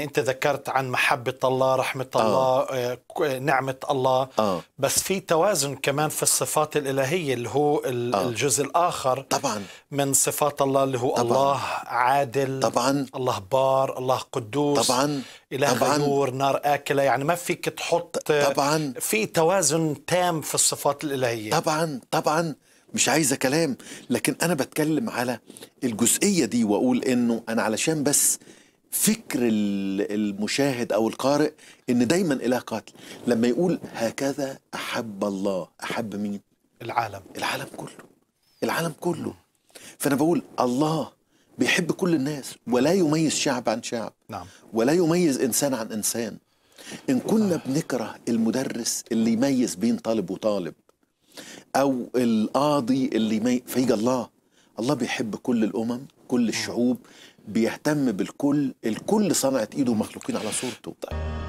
انت ذكرت عن محبه الله رحمه آه. الله آه،, آه. نعمه الله آه. بس في توازن كمان في الصفات الالهيه اللي هو آه. الجزء الاخر طبعا من صفات الله اللي هو طبعاً. الله عادل طبعا الله بار الله قدوس طبعا اله طبعاً. نار اكله يعني ما فيك تحط آه، طبعا في توازن تام في الصفات الالهيه طبعا طبعا مش عايزه كلام لكن انا بتكلم على الجزئيه دي واقول انه انا علشان بس فكر المشاهد او القارئ ان دايما اله قاتل لما يقول هكذا احب الله احب مين العالم العالم كله العالم كله م. فانا بقول الله بيحب كل الناس ولا يميز شعب عن شعب نعم. ولا يميز انسان عن انسان ان كنا بنكره المدرس اللي يميز بين طالب وطالب او القاضي اللي يميز فيجي الله الله بيحب كل الامم كل الشعوب بيهتم بالكل الكل صنعت ايده مخلوقين على صورته طيب.